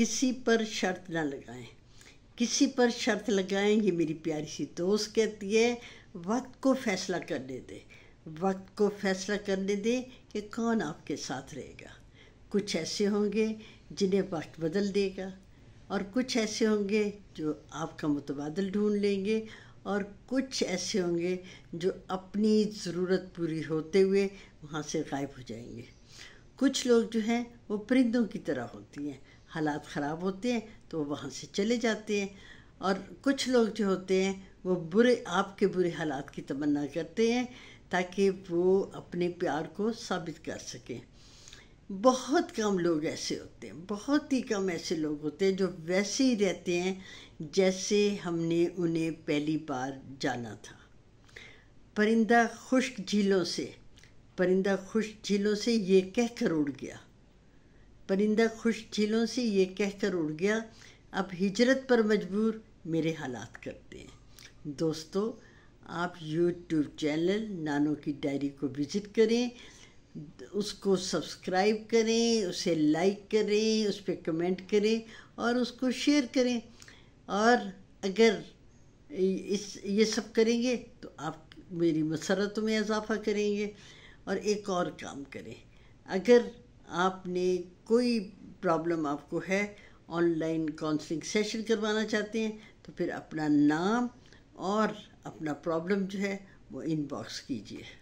किसी पर शर्त ना लगाएं किसी पर शर्त लगाएं ये मेरी प्यारी सी दोस्त कहती है वक्त को फैसला करने दे वक्त को फैसला करने दे कि कौन आपके साथ रहेगा कुछ ऐसे होंगे जिन्हें वक्त बदल देगा और कुछ ऐसे होंगे जो आपका मुतबादल ढूंढ लेंगे और कुछ ऐसे होंगे जो अपनी ज़रूरत पूरी होते हुए वहाँ से गायब हो जाएंगे कुछ लोग जो हैं वो परिंदों की तरह होती हैं हालात ख़राब होते हैं तो वो वहाँ से चले जाते हैं और कुछ लोग जो होते हैं वो बुरे आपके बुरे हालात की तमन्ना करते हैं ताकि वो अपने प्यार को साबित कर सकें बहुत कम लोग ऐसे होते हैं बहुत ही कम ऐसे लोग होते हैं जो वैसे ही रहते हैं जैसे हमने उन्हें पहली बार जाना था परिंदा खुश झीलों से परिंदा खुश झीलों से ये कह कर उड़ गया परिंदा खुश झीलों से ये कहकर उड़ गया अब हिजरत पर मजबूर मेरे हालात करते हैं दोस्तों आप यूट्यूब चैनल नानो की डायरी को विज़िट करें उसको सब्सक्राइब करें उसे लाइक करें उस पर कमेंट करें और उसको शेयर करें और अगर इस ये सब करेंगे तो आप मेरी मसरतों में इजाफ़ा करेंगे और एक और काम करें अगर आपने कोई प्रॉब्लम आपको है ऑनलाइन काउंसलिंग सेशन करवाना चाहते हैं तो फिर अपना नाम और अपना प्रॉब्लम जो है वो इनबॉक्स कीजिए